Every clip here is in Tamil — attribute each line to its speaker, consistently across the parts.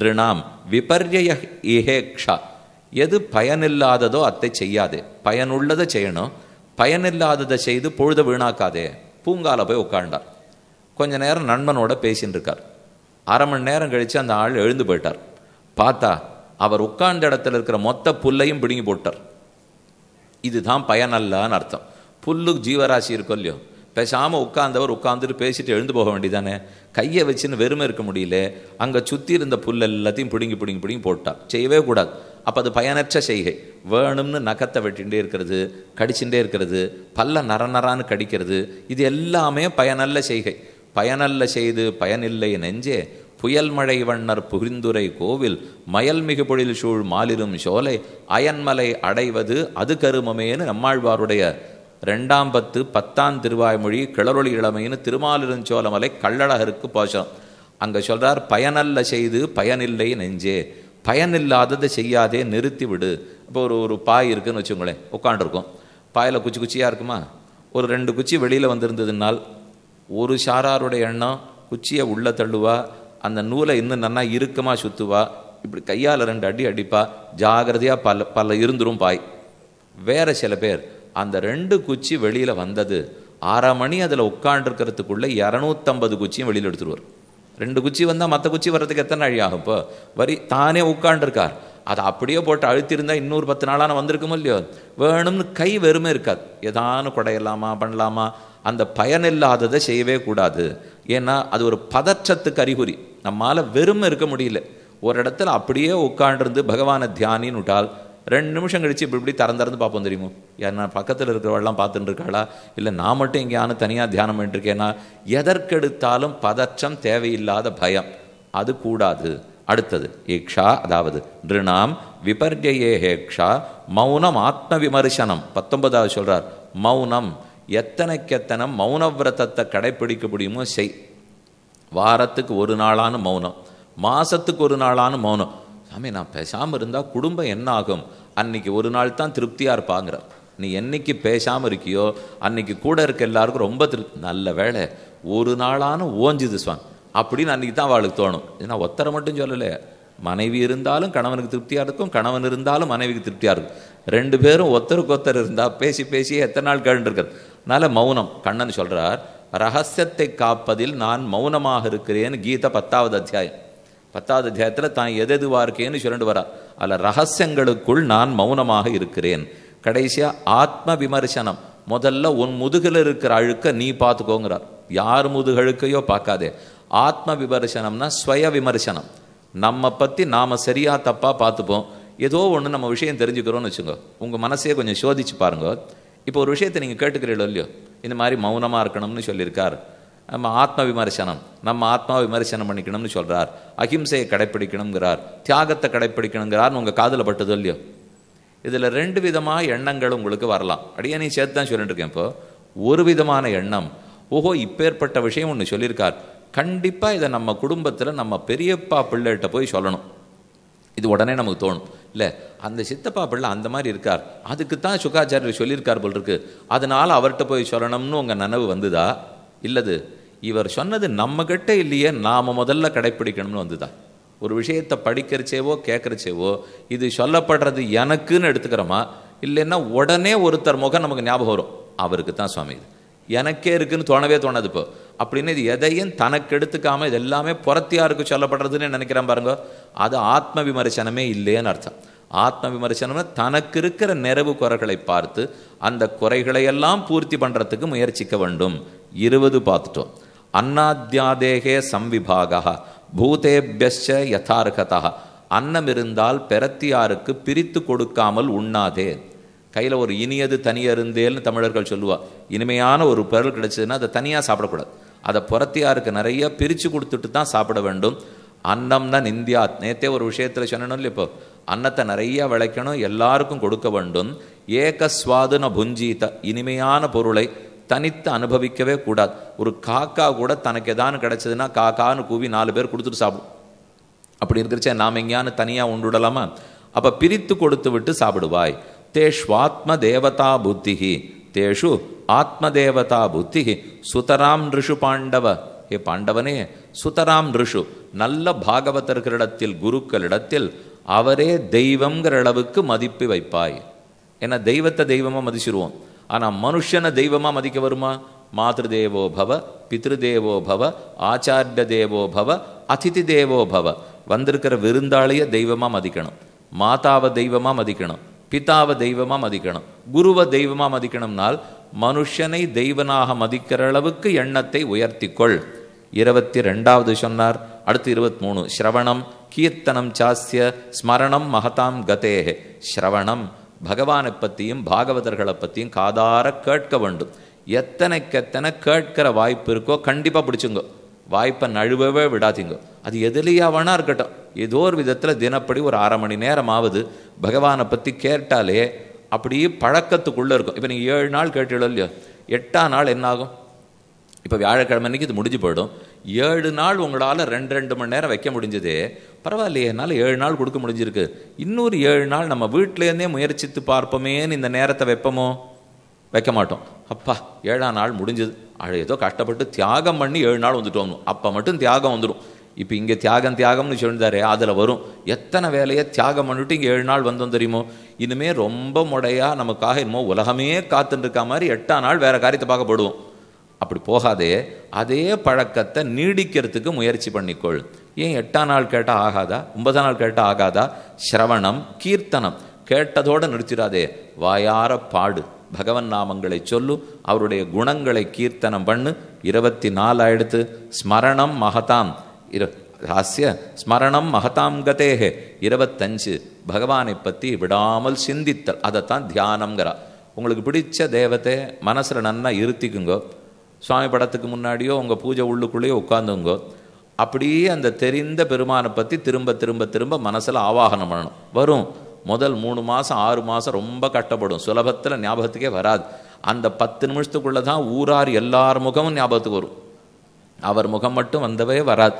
Speaker 1: திருணாம் விபர்ய இஹேக்ஷா எது பயனில்லாததோ அத்தை செய்யாதே பயனுள்ளதை செய்யணும் பயனில்லாததை செய்து பொழுத வீணாக்காதே பூங்கால போய் உட்காண்டார் கொஞ்ச நேரம் நண்பனோட பேசின்னு இருக்கார் அரை மணி நேரம் கழித்து அந்த ஆள் எழுந்து போயிட்டார் பார்த்தா அவர் உட்கார்ந்த இடத்துல இருக்கிற மொத்த புல்லையும் பிடுங்கி போட்டார் இதுதான் பயனல்லான்னு அர்த்தம் புல்லுக்கு ஜீவராசி இருக்கும் இல்லையோ பேசாமல் உட்காந்தவர் உட்காந்துட்டு பேசிட்டு எழுந்து போக வேண்டியதானே கையை வச்சுன்னு வெறுமை இருக்க முடியல அங்கே சுற்றி இருந்த புல் எல்லாத்தையும் பிடுங்கி பிடுங்கி பிடுங்கி போட்டார் செய்யவே கூடாது அப்போ அது பயனற்ற செய்கை வேணும்னு நகத்தை வெட்டிகிட்டே இருக்கிறது கடிச்சுட்டே இருக்கிறது பல்ல நர நரான்னு கடிக்கிறது இது எல்லாமே பயனல்ல செய்கை பயனல்ல செய்து பயனில்லை நெஞ்சே புயல் மழை வண்ணர் புரிந்துரை கோவில் மயல் மிகு பொழில் சூழ் மாலிரும் சோலை அயன்மலை அடைவது அது கருமமேன்னு நம்மாழ்வாருடைய ரெண்டாம் பத்து பத்தாம் திருவாய்மொழி கிளரொளி இளமைன்னு திருமாலிருஞ்சோலமலை கள்ளழகருக்கு போஷம் அங்கே சொல்கிறார் பயனல்ல செய்து பயனில்லை நெஞ்சே பயனில்லாததை செய்யாதே நிறுத்தி விடு இப்போ ஒரு ஒரு பாய் இருக்குதுன்னு வச்சுக்கோங்களேன் உட்காண்டிருக்கும் பாயில் குச்சி குச்சியாக இருக்குமா ஒரு ரெண்டு குச்சி வெளியில் வந்திருந்ததுனால் ஒரு சாராருடைய எண்ணம் குச்சியை உள்ளே தள்ளுவா அந்த நூலை இன்னும் நல்லா இறுக்கமாக சுற்றுவா இப்படி கையால் ரெண்டு அடி அடிப்பா ஜாகிரதையாக பல பல இருந்துரும் பாய் வேறு சில பேர் அந்த ரெண்டு குச்சி வெளியில் வந்தது ஆறாம் மணி அதில் உட்காண்டிருக்கிறதுக்குள்ளே இரநூத்தம்பது குச்சியும் வெளியில் எடுத்துருவார் ரெண்டு குச்சி வந்தால் மற்ற குச்சி வர்றதுக்கு எத்தனை நாள் ஆகும் இப்போ வரி தானே உட்காண்டிருக்கார் அதை அப்படியே போட்டு அழுத்திருந்தா இன்னொரு பத்து நாளான வந்திருக்குமோ இல்லையோ வேணும்னு கை வெறுமே இருக்காது ஏதானு குடையலாமா பண்ணலாமா அந்த பயன் இல்லாததை செய்யவே கூடாது ஏன்னா அது ஒரு பதற்றத்துக்கு அறிகுறி நம்மால் வெறும் இருக்க முடியல ஒரு இடத்துல அப்படியே உட்காண்டிருந்து பகவானை தியானின்னு விட்டால் ரெண்டு நிமிஷம் கழித்து இப்படி இப்படி திறந்து திறந்து பார்ப்போம் தெரியுமோ யார் நான் பக்கத்தில் இருக்கிறவெல்லாம் பார்த்துட்டு இருக்காளா இல்லை நான் மட்டும் எங்கேயான தனியாக தியானம் பண்ணிட்டுருக்கேன்னா எதற்கெடுத்தாலும் பதற்றம் தேவையில்லாத பயம் அது கூடாது அடுத்தது ஏக்ஷா அதாவது நிருணாம் விபர்ஜயே ஹேக்ஷா மௌனம் ஆத்ம விமர்சனம் பத்தொன்பதாவது சொல்கிறார் மௌனம் எத்தனைக்கெத்தனை மௌன விரதத்தை கடைப்பிடிக்க முடியுமோ செய் வாரத்துக்கு ஒரு நாளான மௌனம் மாதத்துக்கு ஒரு நாளான மௌனம் சாமி நான் பேசாமல் இருந்தால் குடும்பம் என்ன ஆகும் அன்னைக்கு ஒரு நாள் தான் திருப்தியாக இருப்பாங்கிற நீ என்னைக்கு பேசாமல் இருக்கியோ அன்னைக்கு கூட இருக்க எல்லாருக்கும் ரொம்ப திருப்தி நல்ல வேலை ஒரு நாளான ஓஞ்சுது சுவாமி அப்படின்னு அன்னைக்கு தான் அவளுக்கு தோணும் ஏன்னா ஒத்தரை மட்டும் சொல்லலை மனைவி இருந்தாலும் கணவனுக்கு திருப்தியாக இருக்கும் கணவன் இருந்தாலும் மனைவிக்கு திருப்தியாக இருக்கும் ரெண்டு பேரும் ஒத்தருக்கு ஒத்தர் இருந்தால் பேசி பேசி எத்தனை நாள் கேட்டுருக்கிறது அதனால் மௌனம் கண்ணன் சொல்கிறார் ரகசியத்தை காப்பதில் நான் மௌனமாக இருக்கிறேன்னு கீதை பத்தாவது அத்தியாயம் பத்தாவது அத்தியாயத்தில் தான் எதெதுவாக இருக்கேன்னு சொல்லிட்டு வரா அதில் ரகசியங்களுக்குள் நான் மௌனமாக இருக்கிறேன் கடைசியாக ஆத்ம விமர்சனம் முதல்ல உன் முதுகில் இருக்கிற அழுக்க நீ பார்த்துக்கோங்கிறார் யார் முதுகழுக்கையோ பார்க்காதே ஆத்ம விமர்சனம்னா ஸ்வய விமர்சனம் நம்ம பற்றி நாம் சரியாக தப்பாக பார்த்துப்போம் ஏதோ ஒன்று நம்ம விஷயம் தெரிஞ்சுக்கிறோன்னு வச்சுக்கோங்க உங்கள் மனசே கொஞ்சம் சோதிச்சு பாருங்க இப்போ ஒரு விஷயத்தை நீங்கள் கேட்டுக்கிறீங்களோ இல்லையோ இந்த மாதிரி மௌனமாக இருக்கணும்னு சொல்லியிருக்கார் நம்ம ஆத்ம விமர்சனம் நம்ம ஆத்மா விமர்சனம் பண்ணிக்கணும்னு சொல்கிறார் அஹிம்சையை கடைப்பிடிக்கணுங்கிறார் தியாகத்தை கடைப்பிடிக்கணுங்கிறார்னு உங்கள் காதில் பட்டது இல்லையோ இதில் ரெண்டு விதமாக எண்ணங்கள் உங்களுக்கு வரலாம் அப்படியே நீ சேர்த்து தான் சொல்லிட்டு இருக்கேன் இப்போ ஒரு விதமான எண்ணம் ஓஹோ இப்பேற்பட்ட விஷயம் ஒன்று சொல்லியிருக்கார் கண்டிப்பாக இதை நம்ம குடும்பத்தில் நம்ம பெரியப்பா பிள்ளைகிட்ட போய் சொல்லணும் இது உடனே நமக்கு தோணும் இல்லை அந்த சித்தப்பா பிள்ளை அந்த மாதிரி இருக்கார் அதுக்கு தான் சுகாச்சாரியர் சொல்லியிருக்கார் போல் இருக்கு அதனால் அவர்கிட்ட போய் சொல்லணும்னு உங்கள் நனவு வந்துதா இல்லது இவர் சொன்னது கிட்டே இல்லையே நாம் முதல்ல கடைப்பிடிக்கணும்னு வந்துதான் ஒரு விஷயத்தை படிக்கிறச்சேவோ கேட்குறச்சேவோ இது சொல்லப்படுறது எனக்குன்னு எடுத்துக்கிறோமா இல்லைன்னா உடனே ஒருத்தர் முகம் நமக்கு ஞாபகம் வரும் அவருக்கு தான் சுவாமி இது எனக்கே இருக்குன்னு தோணவே தோணாது இப்போ அப்படின்னு இது எதையும் தனக்கு எடுத்துக்காமல் இது எல்லாமே புறத்தியாருக்கு சொல்லப்படுறதுன்னு நினைக்கிறேன் பாருங்க அது ஆத்ம விமர்சனமே இல்லையேன்னு அர்த்தம் ஆத்ம விமர்சனம்னா தனக்கு இருக்கிற நிறைவு குறைகளை பார்த்து அந்த குறைகளையெல்லாம் பூர்த்தி பண்ணுறதுக்கு முயற்சிக்க வேண்டும் இருபது பார்த்துட்டோம் அன்னாத்தியாதேகே சம்விபாக பூதேபியஸ்ச யதார்கதா அன்னம் இருந்தால் பெறத்தியாருக்கு பிரித்து கொடுக்காமல் உண்ணாதே கையில் ஒரு இனியது இருந்தேன்னு தமிழர்கள் சொல்லுவா இனிமையான ஒரு பொருள் கிடைச்சதுன்னா அதை தனியாக சாப்பிடக்கூடாது அதை புறத்தியாருக்கு நிறைய பிரித்து கொடுத்துட்டு தான் சாப்பிட வேண்டும் அன்னம் தான் இந்தியா நேத்தே ஒரு விஷயத்தில் சொன்னணும் இல்லை இப்போ அன்னத்தை நிறைய விளைக்கணும் எல்லாருக்கும் கொடுக்க வேண்டும் ஏக சுவாதுன புஞ்சீத இனிமையான பொருளை தனித்து அனுபவிக்கவே கூடாது ஒரு காக்கா கூட தனக்கு எதான்னு கிடச்சதுன்னா காக்கான்னு கூவி நாலு பேர் கொடுத்துட்டு சாப்பிடும் அப்படி இருக்கிறச்சே நாம் எங்கேயானு தனியாக உண்டுடலாமா அப்போ பிரித்து கொடுத்து விட்டு சாப்பிடுவாய் தேஷ்வாத்ம தேவதா புத்திகி தேஷு ஆத்ம தேவதா புத்தி சுதராம் ரிஷு பாண்டவ ஹே பாண்டவனே சுதராம் ரிஷு நல்ல பாகவதர்களிடத்தில் குருக்களிடத்தில் அவரே தெய்வங்கிற அளவுக்கு மதிப்பு வைப்பாய் ஏன்னா தெய்வத்தை தெய்வமாக மதிச்சிருவோம் ஆனால் மனுஷனை தெய்வமாக மதிக்க வருமா மாதிருதேவோ பவ பித்ரு பவ ஆச்சாரிய தேவோ பவ அதிதி தேவோ பவ வந்திருக்கிற விருந்தாளைய தெய்வமாக மதிக்கணும் மாதாவை தெய்வமாக மதிக்கணும் பிதாவை தெய்வமாக மதிக்கணும் குருவை தெய்வமாக மதிக்கணும்னால் மனுஷனை தெய்வனாக மதிக்கிற அளவுக்கு எண்ணத்தை உயர்த்திக்கொள் இருபத்தி ரெண்டாவது சொன்னார் அடுத்து இருபத்தி மூணு ஸ்ரவணம் கீர்த்தனம் சாஸ்திய ஸ்மரணம் மகதாம் கதேஹே ஸ்ரவணம் பகவானை பற்றியும் பாகவதர்களை பற்றியும் காதார கேட்க வேண்டும் எத்தனைக்கெத்தனை கேட்கிற வாய்ப்பு இருக்கோ கண்டிப்பாக பிடிச்சுங்கோ வாய்ப்பை நழுவவே விடாதீங்க அது எதுலேயா வேணா இருக்கட்டும் ஏதோ ஒரு விதத்தில் தினப்படி ஒரு அரை மணி நேரமாவது பகவானை பற்றி கேட்டாலே அப்படியே பழக்கத்துக்குள்ளே இருக்கும் இப்போ நீங்கள் ஏழு நாள் கேட்டீங்களோ இல்லையோ எட்டாம் நாள் என்னாகும் இப்போ வியாழக்கிழமை அன்றைக்கி இது முடிஞ்சு போயிடும் ஏழு நாள் உங்களால் ரெண்டு ரெண்டு மணி நேரம் வைக்க முடிஞ்சது பரவாயில்லையே என்னால் ஏழு நாள் கொடுக்க முடிஞ்சிருக்கு இன்னொரு ஏழு நாள் நம்ம வீட்டிலேருந்தே முயற்சித்து பார்ப்போமேன்னு இந்த நேரத்தை வைப்போமோ வைக்க மாட்டோம் அப்பா ஏழாம் நாள் முடிஞ்சது அது ஏதோ கஷ்டப்பட்டு தியாகம் பண்ணி ஏழு நாள் வந்தோம் அப்போ மட்டும் தியாகம் வந்துடும் இப்போ இங்கே தியாகம் தியாகம்னு சொல்லியிருந்தாரு அதில் வரும் எத்தனை வேலையை தியாகம் பண்ணிட்டு இங்கே ஏழு நாள் வந்தோம் தெரியுமோ இனிமேல் ரொம்ப முடையாக நமக்காக என்னமோ உலகமே காத்துட்டு இருக்க மாதிரி எட்டாம் நாள் வேறு காரியத்தை பார்க்கப்படுவோம் அப்படி போகாதே அதே பழக்கத்தை நீடிக்கிறதுக்கு முயற்சி பண்ணிக்கொள் ஏன் எட்டாம் நாள் கேட்டால் ஆகாதா ஒன்பதாம் நாள் கேட்டால் ஆகாதா சிரவணம் கீர்த்தனம் கேட்டதோடு நிறுத்திடாதே வாயார பாடு பகவன் நாமங்களை சொல்லு அவருடைய குணங்களை கீர்த்தனம் பண்ணு இருபத்தி நாலாயிடுத்து ஸ்மரணம் மகதாம் இரு ஹாஸ்ய ஸ்மரணம் மகதாம் கதேகே இருபத்தஞ்சு பகவானை பற்றி விடாமல் சிந்தித்தல் அதைத்தான் தியானங்கிறா உங்களுக்கு பிடிச்ச தேவத்தை மனசில் நன்னா இருத்திக்குங்கோ சுவாமி படத்துக்கு முன்னாடியோ உங்கள் பூஜை உள்ளுக்குள்ளேயோ உட்காந்துங்கோ அப்படியே அந்த தெரிந்த பெருமானை பற்றி திரும்ப திரும்ப திரும்ப மனசில் ஆவாகனம் பண்ணணும் வரும் முதல் மூணு மாதம் ஆறு மாதம் ரொம்ப கட்டப்படும் சுலபத்தில் ஞாபகத்துக்கே வராது அந்த பத்து நிமிஷத்துக்குள்ளே தான் ஊரார் எல்லார் முகமும் ஞாபகத்துக்கு வரும் அவர் முகம் மட்டும் வந்தவே வராது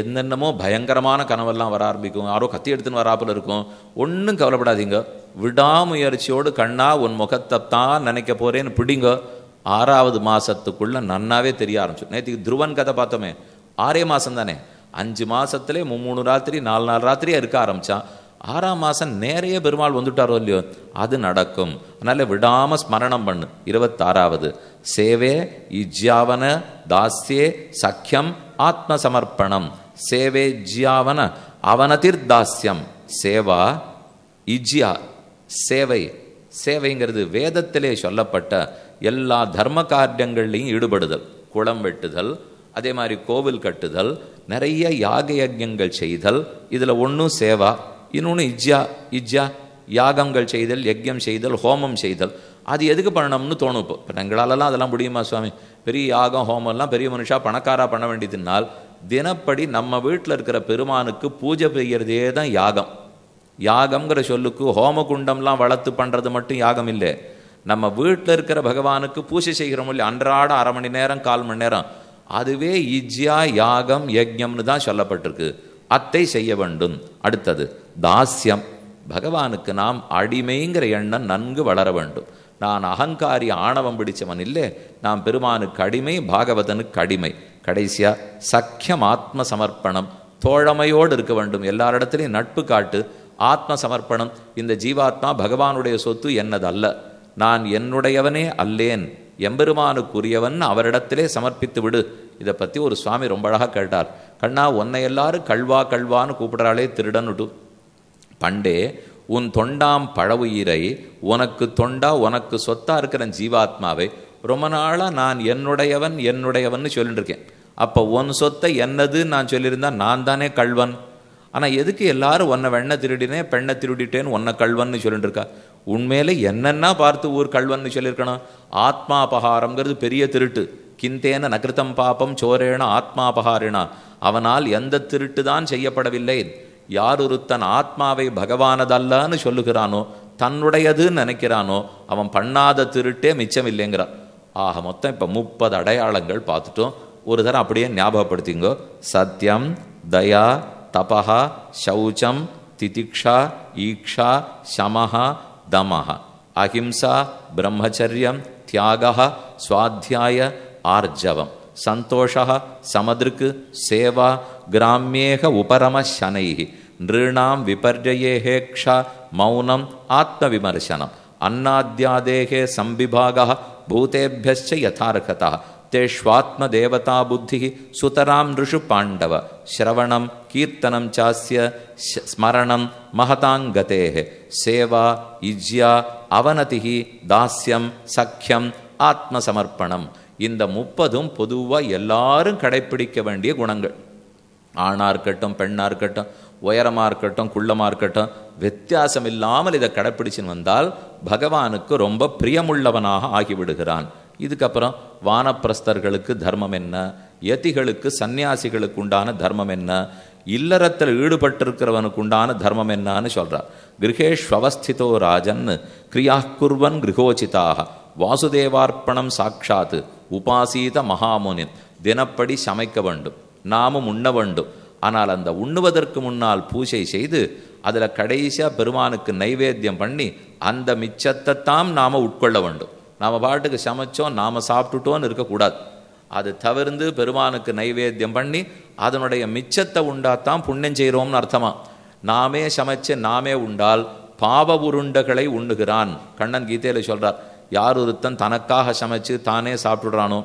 Speaker 1: என்னென்னமோ பயங்கரமான கனவெல்லாம் வர ஆரம்பிக்கும் யாரோ கத்தி எடுத்துன்னு வராப்பில் இருக்கும் ஒன்றும் கவலைப்படாதீங்க விடாமுயற்சியோடு கண்ணா உன் முகத்தை தான் நினைக்க போகிறேன்னு பிடிங்க ஆறாவது மாதத்துக்குள்ளே நன்னாவே தெரிய ஆரம்பிச்சு நேற்றுக்கு துருவன் கதை பார்த்தோமே ஆறே மாதம் தானே அஞ்சு மாதத்துலேயே மூணு ராத்திரி நாலு நாலு ராத்திரியாக இருக்க ஆரம்பித்தான் ஆறாம் மாதம் நிறைய பெருமாள் வந்துட்டாரோ இல்லையோ அது நடக்கும் அதனால் விடாமல் ஸ்மரணம் பண்ணு இருபத்தாறாவது சேவே இஜ்யாவன தாஸ்யே சக்கியம் ஆத்மசமர்ப்பணம் சேவே ஜியாவன அவனதிர் தாஸ்யம் சேவா இஜ்யா சேவை சேவைங்கிறது வேதத்திலே சொல்லப்பட்ட எல்லா தர்ம காரியங்கள்லையும் ஈடுபடுதல் குளம் வெட்டுதல் அதே மாதிரி கோவில் கட்டுதல் நிறைய யாக யஜங்கள் செய்தல் இதில் ஒன்றும் சேவா இன்னொன்று இஜ்யா இஜ்யா யாகங்கள் செய்தல் யஜ்யம் செய்தல் ஹோமம் செய்தல் அது எதுக்கு பண்ணணும்னு தோணும் இப்போ இப்போ எங்களாலலாம் அதெல்லாம் முடியுமா சுவாமி பெரிய யாகம் ஹோமம்லாம் பெரிய மனுஷா பணக்காரா பண்ண வேண்டியதுனால் தினப்படி நம்ம வீட்டில் இருக்கிற பெருமானுக்கு பூஜை பெய்கிறதே தான் யாகம் யாகம்ங்கிற சொல்லுக்கு ஹோம குண்டம்லாம் வளர்த்து பண்ணுறது மட்டும் யாகம் இல்லை நம்ம வீட்டில் இருக்கிற பகவானுக்கு பூஜை செய்கிறோம் இல்லையா அன்றாட அரை மணி நேரம் கால் மணி நேரம் அதுவே இஜ்யா யாகம் யஜ்யம்னு தான் சொல்லப்பட்டிருக்கு அத்தை செய்ய வேண்டும் அடுத்தது தாஸ்யம் பகவானுக்கு நாம் அடிமைங்கிற எண்ணம் நன்கு வளர வேண்டும் நான் அகங்காரி ஆணவம் பிடிச்சவன் இல்லை நாம் பெருமானுக்கு அடிமை பாகவதனுக்கு அடிமை கடைசியாக சக்கியம் ஆத்ம சமர்ப்பணம் தோழமையோடு இருக்க வேண்டும் எல்லாரிடத்துலையும் நட்பு காட்டு ஆத்ம சமர்ப்பணம் இந்த ஜீவாத்மா பகவானுடைய சொத்து என்னதல்ல நான் என்னுடையவனே அல்லேன் எம்பெருமானுக்குரியவன் அவரிடத்திலே சமர்ப்பித்து விடு இதை பற்றி ஒரு சுவாமி ரொம்ப அழகாக கேட்டார் கண்ணா உன்னை எல்லாரும் கல்வா கல்வான்னு கூப்பிடுறாளே திருடனுட்டு பண்டே உன் தொண்டாம் பழவுயிரை உனக்கு தொண்டா உனக்கு சொத்தா இருக்கிற ஜீவாத்மாவை ரொம்ப நாளாக நான் என்னுடையவன் என்னுடையவன் சொல்லிட்டு இருக்கேன் அப்போ உன் சொத்தை என்னதுன்னு நான் சொல்லியிருந்தா நான் தானே கல்வன் ஆனால் எதுக்கு எல்லாரும் ஒன்னை வெண்ணை திருடினேன் பெண்ணை திருடிட்டேன்னு ஒன்னை கல்வன்னு சொல்லிட்டு இருக்கா உண்மையில் என்னென்னா பார்த்து ஊர் கல்வன் சொல்லியிருக்கணும் ஆத்மாபகாரங்கிறது பெரிய திருட்டு கிந்தேன நகிருத்தம் பாப்பம் சோரேன அபகாரினா அவனால் எந்த திருட்டு தான் செய்யப்படவில்லை யார் ஒருத்தன் ஆத்மாவை பகவானதல்லன்னு சொல்லுகிறானோ தன்னுடையதுன்னு நினைக்கிறானோ அவன் பண்ணாத திருட்டே மிச்சம் இல்லைங்கிறார் ஆக மொத்தம் இப்போ முப்பது அடையாளங்கள் பார்த்துட்டோம் ஒரு தரம் அப்படியே ஞாபகப்படுத்திங்கோ சத்தியம் தயா தபா சௌச்சம் திதிக்ஷா ஈக்ஷா சமஹா दमः अहिंसा ब्रह्मचर्यं त्यागः स्वाध्याय आर्जवं सन्तोषः समदृक् सेवा ग्राम्येः उपरमः शनैः नृणां विपर्ययेः क्ष मौनम् आत्मविमर्शनम् अन्नाद्यादेः संविभागः भूतेभ्यश्च यथार्हतः தேஷ்வாத்ம தேவதா புத்தி சுதராம் ரிஷு பாண்டவ சிரவணம் கீர்த்தனம் சாஸ்ய ஸ்மரணம் மகதாங்கதே சேவா இஜ்யா அவனதி தாஸ்யம் சக்கியம் ஆத்மசமர்ப்பணம் இந்த முப்பதும் பொதுவாக எல்லாரும் கடைப்பிடிக்க வேண்டிய குணங்கள் ஆணாக இருக்கட்டும் பெண்ணாக இருக்கட்டும் உயரமாக இருக்கட்டும் குள்ளமாக இருக்கட்டும் வித்தியாசம் இல்லாமல் இதை கடைப்பிடிச்சுன்னு வந்தால் பகவானுக்கு ரொம்ப பிரியமுள்ளவனாக ஆகிவிடுகிறான் இதுக்கப்புறம் வானப்பிரஸ்தர்களுக்கு தர்மம் என்ன யதிகளுக்கு சன்னியாசிகளுக்கு உண்டான தர்மம் என்ன இல்லறத்தில் ஈடுபட்டிருக்கிறவனுக்கு உண்டான தர்மம் என்னன்னு சொல்கிறார் கிரகேஷ்வஸ்திதோ ராஜன் கிரியா குர்வன் கிரகோச்சிதாக வாசுதேவார்ப்பணம் சாட்சாத்து உபாசீத மகாமுனின் தினப்படி சமைக்க வேண்டும் நாமும் உண்ண வேண்டும் ஆனால் அந்த உண்ணுவதற்கு முன்னால் பூஜை செய்து அதில் கடைசியாக பெருமானுக்கு நைவேத்தியம் பண்ணி அந்த மிச்சத்தை தாம் நாம் உட்கொள்ள வேண்டும் நாம் பாட்டுக்கு சமைச்சோம் நாம் சாப்பிட்டுட்டோன்னு இருக்கக்கூடாது அது தவிர்ந்து பெருமானுக்கு நைவேத்தியம் பண்ணி அதனுடைய மிச்சத்தை உண்டாத்தான் புண்ணியம் செய்கிறோம்னு அர்த்தமா நாமே சமைச்சு நாமே உண்டால் பாவ உருண்டைகளை உண்ணுகிறான் கண்ணன் கீதையில் சொல்கிறார் யார் ஒருத்தன் தனக்காக சமைச்சு தானே சாப்பிடுறானோ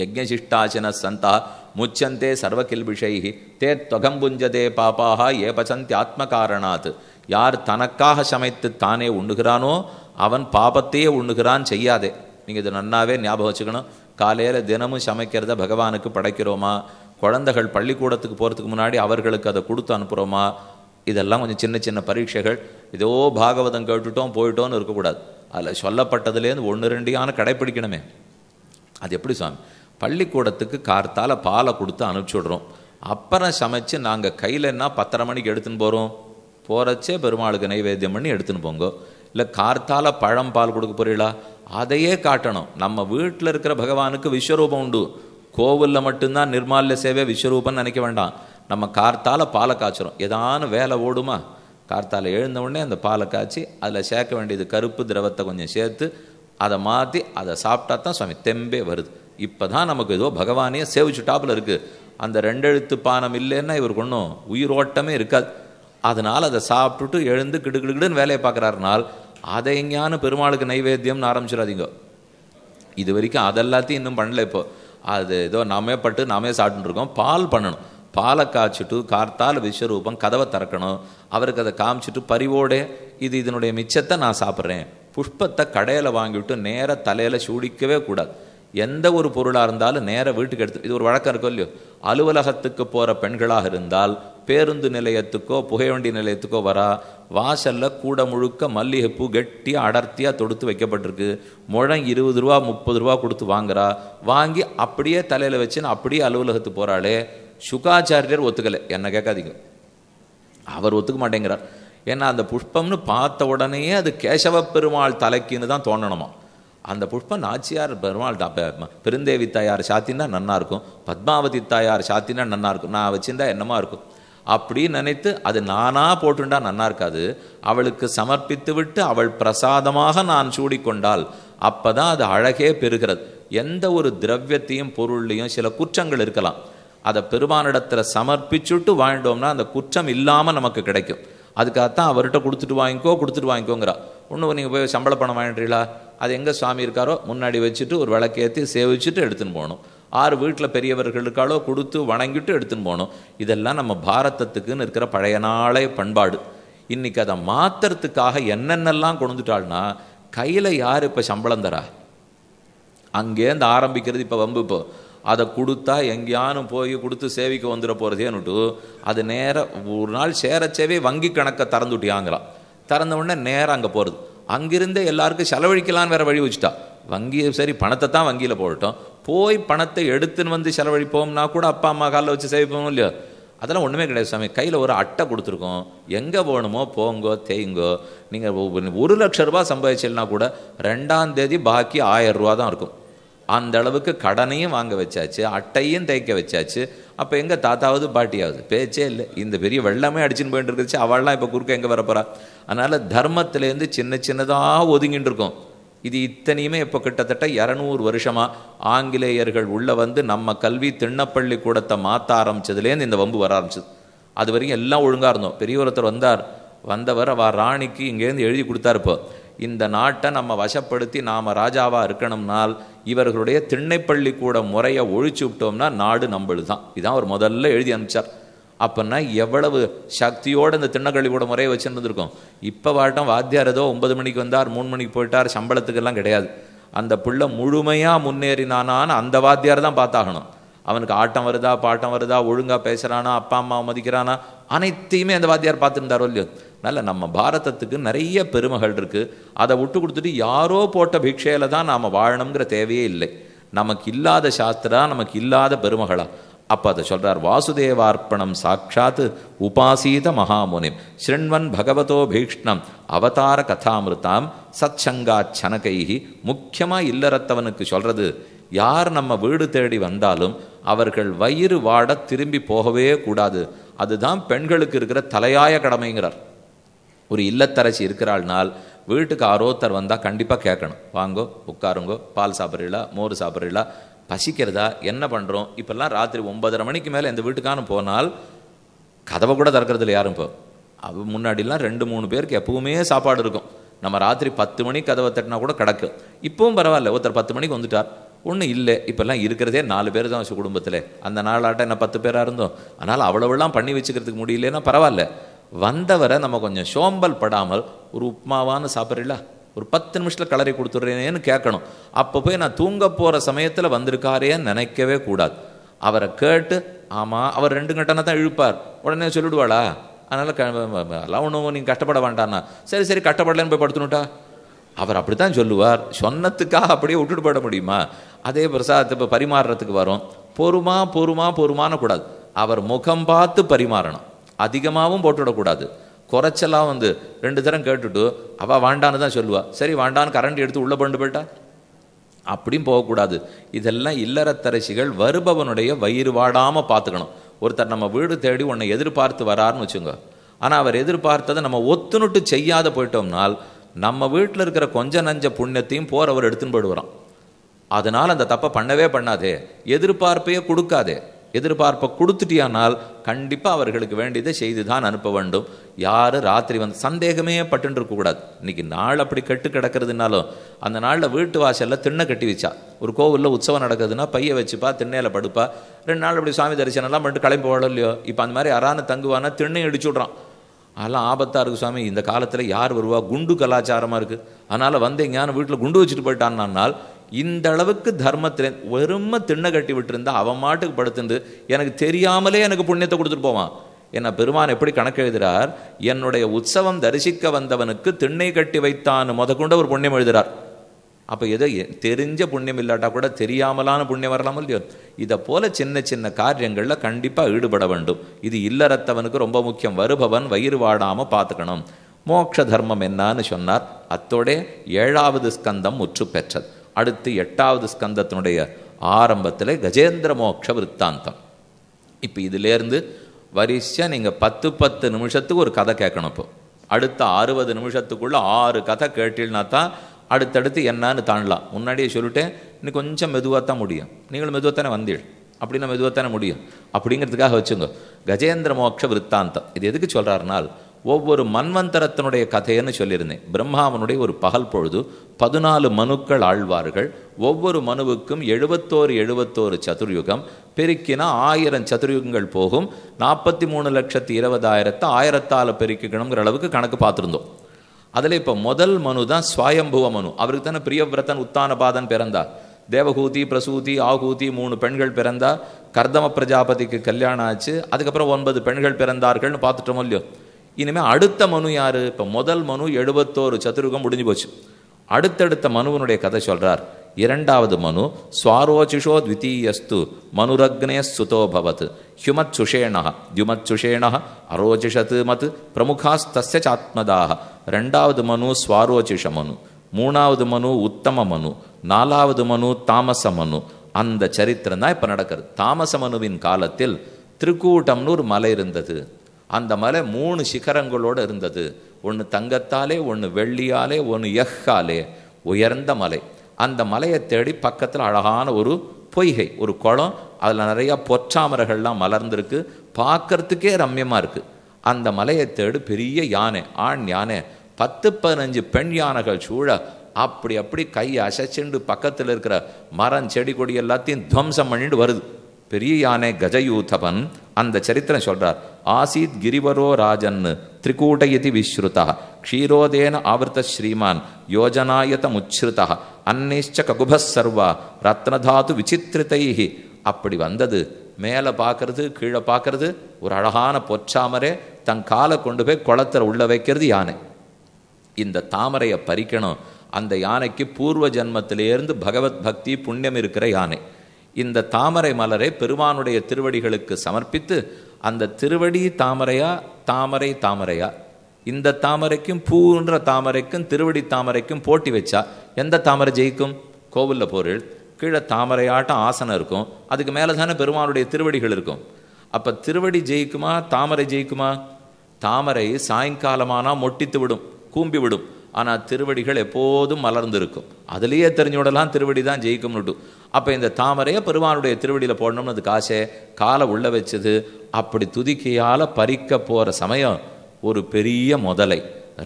Speaker 1: யஜ்யசிஷ்டாச்சன சந்தா முச்சந்தே சர்வகில்பிஷை தே தொகம்புஞ்சதே பாப்பாக ஏ பசந்தி ஆத்ம காரணாத் யார் தனக்காக சமைத்து தானே உண்ணுகிறானோ அவன் பாபத்தையே உண்ணுகிறான் செய்யாதே நீங்கள் இதை நன்னாவே ஞாபகம் வச்சுக்கணும் காலையில் தினமும் சமைக்கிறத பகவானுக்கு படைக்கிறோமா குழந்தைகள் பள்ளிக்கூடத்துக்கு போகிறதுக்கு முன்னாடி அவர்களுக்கு அதை கொடுத்து அனுப்புகிறோமா இதெல்லாம் கொஞ்சம் சின்ன சின்ன பரீட்சைகள் ஏதோ பாகவதம் கேட்டுட்டோம் போயிட்டோன்னு இருக்கக்கூடாது அதில் சொல்லப்பட்டதுலேருந்து ஒன்று ரெண்டியான கடைப்பிடிக்கணுமே அது எப்படி சுவாமி பள்ளிக்கூடத்துக்கு கார்த்தால் பாலை கொடுத்து அனுப்பிச்சி அப்புறம் சமைச்சு நாங்கள் கையில் என்ன பத்தரை மணிக்கு எடுத்துன்னு போகிறோம் போகிறச்சே பெருமாளுக்கு நைவேத்தியம் பண்ணி எடுத்துன்னு போங்கோ இல்லை கார்த்தால பழம் பால் கொடுக்க போறீங்களா அதையே காட்டணும் நம்ம வீட்டில் இருக்கிற பகவானுக்கு விஸ்வரூபம் உண்டு கோவிலில் மட்டும்தான் நிர்மால்ய சேவை விஸ்வரூபம்னு நினைக்க வேண்டாம் நம்ம கார்த்தால பாலை காய்ச்சிரும் ஏதானு வேலை ஓடுமா கார்த்தால எழுந்த உடனே அந்த பாலை காய்ச்சி அதில் சேர்க்க வேண்டியது கருப்பு திரவத்தை கொஞ்சம் சேர்த்து அதை மாற்றி அதை சாப்பிட்டா தான் சுவாமி தெம்பே வருது இப்போ தான் நமக்கு ஏதோ பகவானே டாப்பில் இருக்குது அந்த ரெண்டெழுத்து பானம் இல்லைன்னா இவருக்கு ஒன்றும் உயிரோட்டமே இருக்காது அதனால் அதை சாப்பிட்டுட்டு எழுந்து கிடுகிடுன்னு வேலையை பார்க்குறாருனால் அதை எங்கேயான பெருமாளுக்கு நைவேத்தியம்னு ஆரம்பிச்சிடாதீங்க இது வரைக்கும் அதெல்லாத்தையும் இன்னும் பண்ணல இப்போ அது ஏதோ நாமே பட்டு நாமே சாப்பிட்டுருக்கோம் பால் பண்ணணும் பாலை காய்ச்சிட்டு கார்த்தால் விஸ்வரூபம் கதவை திறக்கணும் அவருக்கு அதை காமிச்சிட்டு பரிவோடே இது இதனுடைய மிச்சத்தை நான் சாப்பிட்றேன் புஷ்பத்தை கடையில் வாங்கிவிட்டு நேராக தலையில் சூடிக்கவே கூடாது எந்த ஒரு பொருளாக இருந்தாலும் நேராக வீட்டுக்கு எடுத்து இது ஒரு வழக்கம் இருக்கோ இல்லையோ அலுவலகத்துக்கு போகிற பெண்களாக இருந்தால் பேருந்து நிலையத்துக்கோ புகைவண்டி நிலையத்துக்கோ வரா வாசலில் கூட முழுக்க மல்லிகைப்பூ கெட்டியாக அடர்த்தியாக தொடுத்து வைக்கப்பட்டிருக்கு முழம் இருபது ரூபா முப்பது ரூபா கொடுத்து வாங்குறா வாங்கி அப்படியே தலையில் வச்சுன்னு அப்படியே அலுவலகத்து போகிறாளே சுகாச்சாரியர் ஒத்துக்கலை என்ன கேட்காதீங்க அவர் ஒத்துக்க மாட்டேங்கிறார் ஏன்னா அந்த புஷ்பம்னு பார்த்த உடனேயே அது கேசவ பெருமாள் தலைக்குன்னு தான் தோணணுமா அந்த புஷ்பம் நாச்சியார் பெருமாள் பெருந்தேவி தாயார் சாத்தின்னா நன்னா இருக்கும் பத்மாவதி தாயார் சாத்தின்னா நன்னா இருக்கும் நான் வச்சிருந்தா என்னமா இருக்கும் அப்படின்னு நினைத்து அது நானாக போட்டுண்டா நன்னா இருக்காது அவளுக்கு சமர்ப்பித்து விட்டு அவள் பிரசாதமாக நான் சூடிக்கொண்டால் அப்போ தான் அது அழகே பெறுகிறது எந்த ஒரு திரவியத்தையும் பொருள்லையும் சில குற்றங்கள் இருக்கலாம் அதை பெருமானிடத்தில் சமர்ப்பிச்சுட்டு வாழ்ந்தோம்னா அந்த குற்றம் இல்லாமல் நமக்கு கிடைக்கும் அதுக்காகத்தான் அவர்கிட்ட கொடுத்துட்டு வாங்கிக்கோ கொடுத்துட்டு வாங்கிக்கோங்கிறா ஒன்று நீங்கள் போய் சம்பள பணம் வாங்கிடுறீங்களா அது எங்கே சுவாமி இருக்காரோ முன்னாடி வச்சுட்டு ஒரு விளக்கேற்றி சேவிச்சுட்டு எடுத்துன்னு போகணும் ஆறு வீட்டில் பெரியவர்களுக்காலோ கொடுத்து வணங்கிட்டு எடுத்துன்னு போகணும் இதெல்லாம் நம்ம பாரதத்துக்குன்னு இருக்கிற பழைய நாளே பண்பாடு இன்றைக்கி அதை மாற்றுறதுக்காக என்னென்னலாம் கொண்டுட்டாள்னா கையில் யார் இப்போ சம்பளம் தரா அங்கேருந்து ஆரம்பிக்கிறது இப்போ வம்பு இப்போ அதை கொடுத்தா எங்கேயானும் போய் கொடுத்து சேவிக்க வந்துட போகிறதேன்னுட்டு அது நேராக ஒரு நாள் சேரச்சேவே வங்கி கணக்கை திறந்துட்டியாங்களா திறந்த உடனே நேராக அங்கே போகிறது அங்கிருந்தே எல்லாருக்கும் செலவழிக்கலான்னு வேறு வழி வச்சுட்டா வங்கி சரி பணத்தை தான் வங்கியில் போடட்டும் போய் பணத்தை எடுத்துன்னு வந்து செலவழிப்போம்னா கூட அப்பா அம்மா காலில் வச்சு சேவிப்போம் இல்லையோ அதெல்லாம் ஒன்றுமே கிடையாது சாமி கையில் ஒரு அட்டை கொடுத்துருக்கோம் எங்கே போகணுமோ போங்கோ தேய்ங்கோ நீங்கள் ஒரு லட்ச ரூபா சம்பாதிச்சில்னா கூட ரெண்டாம் தேதி பாக்கி ஆயிரம் ரூபா தான் இருக்கும் அந்த அளவுக்கு கடனையும் வாங்க வச்சாச்சு அட்டையும் தேய்க்க வச்சாச்சு அப்போ எங்கள் தாத்தாவது பாட்டியாவது பேச்சே இல்லை இந்த பெரிய வெள்ளமே அடிச்சுன்னு போயிட்டு இருக்குச்சு அவள்லாம் இப்போ குறுக்க எங்கே வரப்போகிறா அதனால் தர்மத்துலேருந்து சின்ன சின்னதாக ஒதுங்கிட்டு இருக்கோம் இது இத்தனையுமே இப்போ கிட்டத்தட்ட இரநூறு வருஷமாக ஆங்கிலேயர்கள் உள்ளே வந்து நம்ம கல்வி திண்ணப்பள்ளி கூடத்தை மாற்ற ஆரம்பித்ததுலேருந்து இந்த வம்பு வர ஆரம்பிச்சது அது வரைக்கும் எல்லாம் ஒழுங்காக இருந்தோம் பெரிய ஒருத்தர் வந்தார் வந்தவர் அவ ராணிக்கு இங்கேருந்து எழுதி கொடுத்தாருப்போ இந்த நாட்டை நம்ம வசப்படுத்தி நாம் ராஜாவாக இருக்கணும்னால் இவர்களுடைய திண்ணைப்பள்ளி கூட முறையை ஒழிச்சு விட்டோம்னா நாடு நம்மளுதான் இதுதான் அவர் முதல்ல எழுதி அனுப்பிச்சார் அப்போனா எவ்வளவு சக்தியோடு இந்த கூட முறையை வச்சுருந்துருக்கோம் இப்போ வாட்டம் வாத்தியார் ஏதோ ஒன்பது மணிக்கு வந்தார் மூணு மணிக்கு போயிட்டார் சம்பளத்துக்கெல்லாம் கிடையாது அந்த பிள்ளை முழுமையாக முன்னேறினானான்னு அந்த வாத்தியார் தான் பார்த்தாகணும் அவனுக்கு ஆட்டம் வருதா பாட்டம் வருதா ஒழுங்காக பேசுகிறானா அப்பா அம்மா மதிக்கிறானா அனைத்தையுமே அந்த வாத்தியார் பார்த்துருந்தாரோ இல்லையோ நல்ல நம்ம பாரதத்துக்கு நிறைய பெருமகள் இருக்குது அதை விட்டு கொடுத்துட்டு யாரோ போட்ட பிக்ஷையில் தான் நாம் வாழணுங்கிற தேவையே இல்லை நமக்கு இல்லாத சாஸ்திரா நமக்கு இல்லாத பெருமகளாக அப்போ அதை சொல்கிறார் வாசுதேவார்ப்பணம் சாட்சாத் உபாசீத மகாமுனிம் ஸ்ருண்வன் பகவதோ பீஷ்ணம் அவதார கதாமிருத்தாம் சத்சங்காச்சனகைகி முக்கியமாக இல்லறத்தவனுக்கு சொல்கிறது யார் நம்ம வீடு தேடி வந்தாலும் அவர்கள் வயிறு வாட திரும்பி போகவே கூடாது அதுதான் பெண்களுக்கு இருக்கிற தலையாய கடமைங்கிறார் ஒரு இல்லத்தரசி இருக்கிறாள்னால் வீட்டுக்கு ஆரோத்தர் வந்தால் கண்டிப்பாக கேட்கணும் வாங்கோ உட்காருங்கோ பால் சாப்பிட்றீங்களா மோர் சாப்பிட்றீங்களா பசிக்கிறதா என்ன பண்ணுறோம் இப்போல்லாம் ராத்திரி ஒன்பதரை மணிக்கு மேலே இந்த வீட்டுக்கான போனால் கதவை கூட திறக்கிறதுல யாரும் இப்போ அவ முன்னாடிலாம் ரெண்டு மூணு பேருக்கு எப்பவுமே சாப்பாடு இருக்கும் நம்ம ராத்திரி பத்து மணிக்கு கதவை தட்டினா கூட கிடக்கும் இப்போவும் பரவாயில்ல ஒருத்தர் பத்து மணிக்கு வந்துட்டார் ஒன்றும் இல்லை இப்போல்லாம் இருக்கிறதே நாலு பேர் தான் வச்சு குடும்பத்தில் அந்த நாளாட்ட என்ன பத்து பேராக இருந்தோம் அதனால் அவ்வளவுலாம் பண்ணி வச்சுக்கிறதுக்கு முடியலன்னா பரவாயில்ல வந்தவரை நம்ம கொஞ்சம் சோம்பல் படாமல் ஒரு உப்மாவான்னு சாப்பிட்றீங்களா ஒரு பத்து நிமிஷத்தில் கலரி கொடுத்துட்றேனேன்னு கேட்கணும் அப்போ போய் நான் தூங்க போகிற சமயத்தில் வந்திருக்காரேன்னு நினைக்கவே கூடாது அவரை கேட்டு ஆமாம் அவர் ரெண்டு கட்டணம் தான் இழுப்பார் உடனே சொல்லிடுவாளா அதனால் க அதெல்லாம் ஒன்றும் நீங்கள் கஷ்டப்பட வேண்டாண்ணா சரி சரி கஷ்டப்படலன்னு போய் படுத்துணுட்டா அவர் அப்படி தான் சொல்லுவார் சொன்னத்துக்காக அப்படியே விட்டுட்டு போட முடியுமா அதே பிரசாதத்தை இப்போ பரிமாறுறதுக்கு வரும் பொறுமா பொறுமா பொறுமான கூடாது அவர் முகம் பார்த்து பரிமாறணும் அதிகமாகவும் போட்டுவிடக்கூடாது குறைச்சலாக வந்து ரெண்டு தரம் கேட்டுட்டு அவள் வாண்டான்னு தான் சொல்லுவாள் சரி வாண்டான்னு கரண்ட் எடுத்து உள்ளே பண்ணு போயிட்டா அப்படியும் போகக்கூடாது இதெல்லாம் இல்லறத்தரசிகள் வருபவனுடைய வயிறு வாடாமல் பார்த்துக்கணும் ஒருத்தர் நம்ம வீடு தேடி உன்னை எதிர்பார்த்து வராருன்னு வச்சுங்க ஆனால் அவர் எதிர்பார்த்ததை நம்ம ஒத்துணுட்டு செய்யாத போயிட்டோம்னால் நம்ம வீட்டில் இருக்கிற கொஞ்ச நஞ்ச புண்ணியத்தையும் போகிறவர் எடுத்துன்னு போயிடுவாரான் அதனால் அந்த தப்பை பண்ணவே பண்ணாதே எதிர்பார்ப்பையே கொடுக்காதே எதிர்பார்ப்பை கொடுத்துட்டியானால் கண்டிப்பாக அவர்களுக்கு வேண்டியதை செய்து தான் அனுப்ப வேண்டும் யார் ராத்திரி வந்து சந்தேகமே பட்டுன்னு இருக்கக்கூடாது இன்றைக்கி நாள் அப்படி கெட்டு கிடக்கிறதுனாலும் அந்த நாளில் வீட்டு வாசலில் திண்ணை கட்டி வச்சா ஒரு கோவிலில் உற்சவம் நடக்குதுன்னா பைய வச்சுப்பா திண்ணையில் படுப்பா ரெண்டு நாள் அப்படி சுவாமி தரிசனம்லாம் பண்ணிட்டு கிளம்பி போகலாம் இல்லையோ இப்போ அந்த மாதிரி அறான தங்குவானா திண்ணையும் இடிச்சு விட்றான் அதெல்லாம் ஆபத்தாக இருக்குது சுவாமி இந்த காலத்தில் யார் வருவா குண்டு கலாச்சாரமாக இருக்குது அதனால் வந்தீங்கன்னு வீட்டில் குண்டு வச்சுட்டு போயிட்டான்னால் இந்த அளவுக்கு தர்மத்தில் வெறும திண்ணை கட்டி விட்டுருந்தா அவன் மாட்டுக்கு படுத்துண்டு எனக்கு தெரியாமலே எனக்கு புண்ணியத்தை கொடுத்துட்டு போவான் என்ன பெருமான் எப்படி கணக்கு எழுதுகிறார் என்னுடைய உற்சவம் தரிசிக்க வந்தவனுக்கு திண்ணை கட்டி வைத்தான் முத கொண்டு ஒரு புண்ணியம் எழுதுகிறார் அப்போ ஏதோ தெரிஞ்ச புண்ணியம் இல்லாட்டா கூட தெரியாமலான புண்ணியம் வரலாமல் இல்லையோ இதை போல சின்ன சின்ன காரியங்களில் கண்டிப்பாக ஈடுபட வேண்டும் இது இல்லறத்தவனுக்கு ரொம்ப முக்கியம் வருபவன் வயிறு வாடாமல் பார்த்துக்கணும் மோட்ச தர்மம் என்னான்னு சொன்னார் அத்தோடே ஏழாவது ஸ்கந்தம் முற்று பெற்றது அடுத்து எட்டாவது ஸ்கந்தத்தினுடைய ஆரம்பத்தில் கஜேந்திர மோட்ச விற்த்தாந்தம் இப்போ இதிலேருந்து வரிசையாக நீங்கள் பத்து பத்து நிமிஷத்துக்கு ஒரு கதை கேட்கணும் இப்போ அடுத்த அறுபது நிமிஷத்துக்குள்ளே ஆறு கதை கேட்டீங்கன்னா தான் அடுத்தடுத்து என்னன்னு தாண்டலாம் முன்னாடியே சொல்லிட்டேன் இன்னும் கொஞ்சம் மெதுவாக தான் முடியும் நீங்களும் மெதுவாக தானே வந்தீள் அப்படின்னா மெதுவாக தானே முடியும் அப்படிங்கிறதுக்காக வச்சுங்க கஜேந்திர மோட்ச விற்த்தாந்தம் இது எதுக்கு சொல்கிறாருனால் ஒவ்வொரு மன்வந்தரத்தினுடைய கதைன்னு சொல்லியிருந்தேன் பிரம்மாவனுடைய ஒரு பகல் பொழுது பதினாலு மனுக்கள் ஆழ்வார்கள் ஒவ்வொரு மனுவுக்கும் எழுபத்தோரு எழுபத்தோரு சதுர்யுகம் பெருக்கினா ஆயிரம் சதுர்யுகங்கள் போகும் நாற்பத்தி மூணு லட்சத்து இருபதாயிரத்தை ஆயிரத்தால் பெருக்கிக்கணுங்கிற அளவுக்கு கணக்கு பார்த்துருந்தோம் அதில் இப்போ முதல் மனு தான் சுவயம்புவ மனு அவருக்கு தானே பிரியவிரதன் உத்தானபாதன் பிறந்தார் தேவகூதி பிரசூதி ஆகூதி மூணு பெண்கள் பிறந்தா கர்தம பிரஜாபதிக்கு கல்யாணம் ஆச்சு அதுக்கப்புறம் ஒன்பது பெண்கள் பிறந்தார்கள்னு பார்த்துட்டோம் இல்லையோ இனிமேல் அடுத்த மனு யார் இப்போ முதல் மனு எழுபத்தோரு சதுரகம் முடிஞ்சு போச்சு அடுத்தடுத்த மனுவனுடைய கதை சொல்கிறார் இரண்டாவது மனு ஸ்வாரோச்சிஷோ த்விதீயஸ்து மனுரக்னே சுதோபவத் ஹியுமத் சுஷேணா தியுமத் சுஷேணா அரோச்சிஷத் மத் பிரமுகாஸ் தஸ்ய ரெண்டாவது மனு ஸ்வாரோச்சிஷ மனு மூணாவது மனு உத்தம மனு நாலாவது மனு தாமச மனு அந்த சரித்திரம் தான் இப்போ நடக்கிறது தாமச மனுவின் காலத்தில் திருக்கூட்டம்னு ஒரு மலை இருந்தது அந்த மலை மூணு சிகரங்களோடு இருந்தது ஒன்று தங்கத்தாலே ஒன்று வெள்ளியாலே ஒன்று எஃகாலே உயர்ந்த மலை அந்த மலையை தேடி பக்கத்தில் அழகான ஒரு பொய்கை ஒரு குளம் அதில் நிறையா பொற்றாமரைகள்லாம் மலர்ந்துருக்கு பார்க்கறதுக்கே ரம்யமாக இருக்குது அந்த மலையை தேடு பெரிய யானை ஆண் யானை பத்து பதினஞ்சு பெண் யானைகள் சூழ அப்படி அப்படி கையை அசைச்சுண்டு பக்கத்தில் இருக்கிற மரம் செடி கொடி எல்லாத்தையும் துவம்சம் பண்ணிட்டு வருது பெரிய யானை கஜயூதபன் அந்த சரித்திரம் சொல்கிறார் ஆசீத் கிரிவரோ ராஜன் திரிகூட்டயதி விஸ்ருதா க்ஷீரோதேன ஆவிர்த்த ஸ்ரீமான் யோஜனாயத முச்சிருதா அன்னிஷ்ட ககுப சர்வா ரத்னதாது விசித்திரிதைஹி அப்படி வந்தது மேலே பார்க்கறது கீழே பார்க்கறது ஒரு அழகான பொற்றாமரே தன் காலை கொண்டு போய் குளத்தில் உள்ள வைக்கிறது யானை இந்த தாமரையை பறிக்கணும் அந்த யானைக்கு பூர்வ ஜென்மத்திலேருந்து பகவத் பக்தி புண்ணியம் இருக்கிற யானை இந்த தாமரை மலரை பெருமானுடைய திருவடிகளுக்கு சமர்ப்பித்து அந்த திருவடி தாமரையா தாமரை தாமரையா இந்த தாமரைக்கும் பூன்ற தாமரைக்கும் திருவடி தாமரைக்கும் போட்டி வச்சா எந்த தாமரை ஜெயிக்கும் கோவிலில் போரில் கீழே தாமரையாட்டம் ஆசனம் இருக்கும் அதுக்கு மேலே தானே பெருமானுடைய திருவடிகள் இருக்கும் அப்போ திருவடி ஜெயிக்குமா தாமரை ஜெயிக்குமா தாமரை சாயங்காலமானால் மொட்டித்து விடும் கூம்பி விடும் ஆனால் திருவடிகள் எப்போதும் மலர்ந்து இருக்கும் அதுலேயே தெரிஞ்சு விடலாம் திருவடி தான் ஜெயிக்கும்னுட்டு அப்போ இந்த தாமரையை பெருமானுடைய திருவடியில் போடணும்னு அதுக்கு ஆசை காலை உள்ள வச்சது அப்படி துதிக்கையால் பறிக்க போகிற சமயம் ஒரு பெரிய முதலை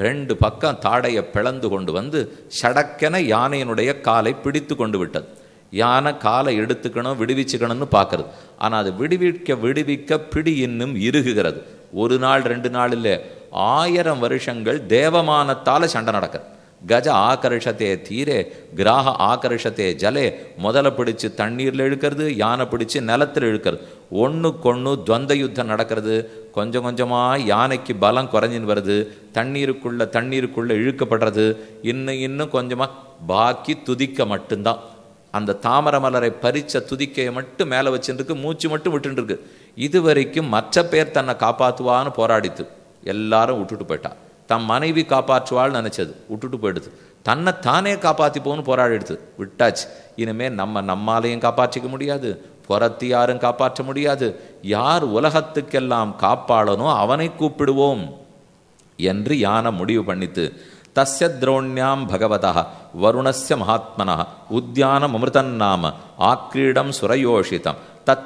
Speaker 1: ரெண்டு பக்கம் தாடையை பிளந்து கொண்டு வந்து சடக்கென யானையினுடைய காலை பிடித்து கொண்டு விட்டது யானை காலை எடுத்துக்கணும் விடுவிச்சுக்கணும்னு பார்க்கறது ஆனால் அது விடுவிக்க விடுவிக்க பிடி இன்னும் இருகுகிறது ஒரு நாள் ரெண்டு நாள் இல்லை ஆயிரம் வருஷங்கள் தேவமானத்தால் சண்டை நடக்கிறது கஜ ஆகர்ஷத்தே தீரே கிராக ஆகர்ஷத்தே ஜலே முதல்ல பிடிச்சு தண்ணீரில் இழுக்கிறது யானை பிடிச்சு நிலத்தில் இழுக்கிறது ஒன்றுக்கொன்று துவந்த யுத்தம் நடக்கிறது கொஞ்சம் கொஞ்சமாக யானைக்கு பலம் குறைஞ்சின்னு வருது தண்ணீருக்குள்ளே தண்ணீருக்குள்ளே இழுக்கப்படுறது இன்னும் இன்னும் கொஞ்சமாக பாக்கி துதிக்க மட்டும்தான் அந்த தாமர மலரை பறித்த துதிக்கையை மட்டும் மேலே வச்சுருக்கு மூச்சு மட்டும் விட்டுருக்கு இது வரைக்கும் மற்ற பேர் தன்னை காப்பாற்றுவான்னு போராடித்து எல்லாரும் விட்டுட்டு போயிட்டான் தம் மனைவி காப்பாற்றுவாள் நினச்சது விட்டுட்டு போயிடுது தன்னை தானே காப்பாற்றி காப்பாற்றிப்போன்னு போராடிடுது விட்டாச்சு இனிமேல் நம்ம நம்மாலையும் காப்பாற்றிக்க முடியாது புறத்து யாரும் காப்பாற்ற முடியாது யார் உலகத்துக்கெல்லாம் காப்பாளனோ அவனை கூப்பிடுவோம் என்று யானை முடிவு பண்ணித்து தஸ்ய திரோணியாம் பகவதா வருணஸ்ய மகாத்மனா உத்தியானம் நாம ஆக்கிரீடம் சுரயோஷிதம் தத்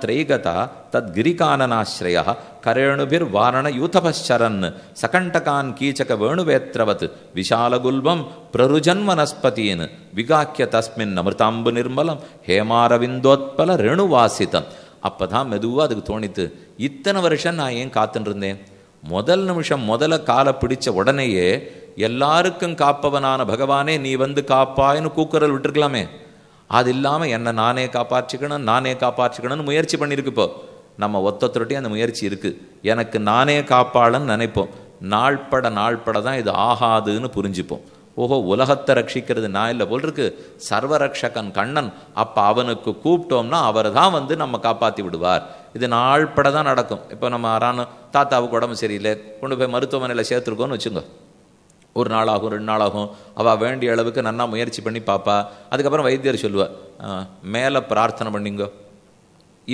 Speaker 1: தத்கிரிகானனாஸ்ரய கரேணுபிர் வாரண யூதபச்சரன் சகண்டகான் கீச்சக வேணுவேத்ரவத் விஷாலகுல்பம் பிரருஜன் வனஸ்பதீன் விகாக்கிய தஸ்மின் அமிர்தாம்பு நிர்மலம் ஹேமாரவிந்தோத்பல ரேணுவாசிதம் அப்போ தான் மெதுவாக அதுக்கு தோணித்து இத்தனை வருஷம் நான் ஏன் காத்துருந்தேன் முதல் நிமிஷம் முதல காலை பிடிச்ச உடனேயே எல்லாருக்கும் காப்பவனான பகவானே நீ வந்து காப்பாயின்னு கூக்குரல் விட்டுருக்கலாமே அது இல்லாமல் என்னை நானே காப்பாற்றிக்கணும் நானே காப்பாற்றிக்கணும்னு முயற்சி பண்ணியிருக்கு இப்போ நம்ம ஒத்தொத்தருட்டையும் அந்த முயற்சி இருக்குது எனக்கு நானே காப்பாளன்னு நினைப்போம் நாள்பட நாள்பட தான் இது ஆகாதுன்னு புரிஞ்சுப்போம் ஓஹோ உலகத்தை ரட்சிக்கிறது நான் இல்லை போல் இருக்கு சர்வரக்ஷகன் கண்ணன் அப்போ அவனுக்கு கூப்பிட்டோம்னா அவர் தான் வந்து நம்ம காப்பாற்றி விடுவார் இது நாள்பட தான் நடக்கும் இப்போ நம்ம அறான தாத்தாவுக்கு உடம்பு சரியில்லை கொண்டு போய் மருத்துவமனையில் சேர்த்துருக்கோன்னு வச்சுங்க ஒரு நாளாகும் ரெண்டு நாளாகும் அவள் வேண்டிய அளவுக்கு நன்னா முயற்சி பண்ணி பார்ப்பா அதுக்கப்புறம் வைத்தியர் சொல்லுவார் மேலே பிரார்த்தனை பண்ணிங்கோ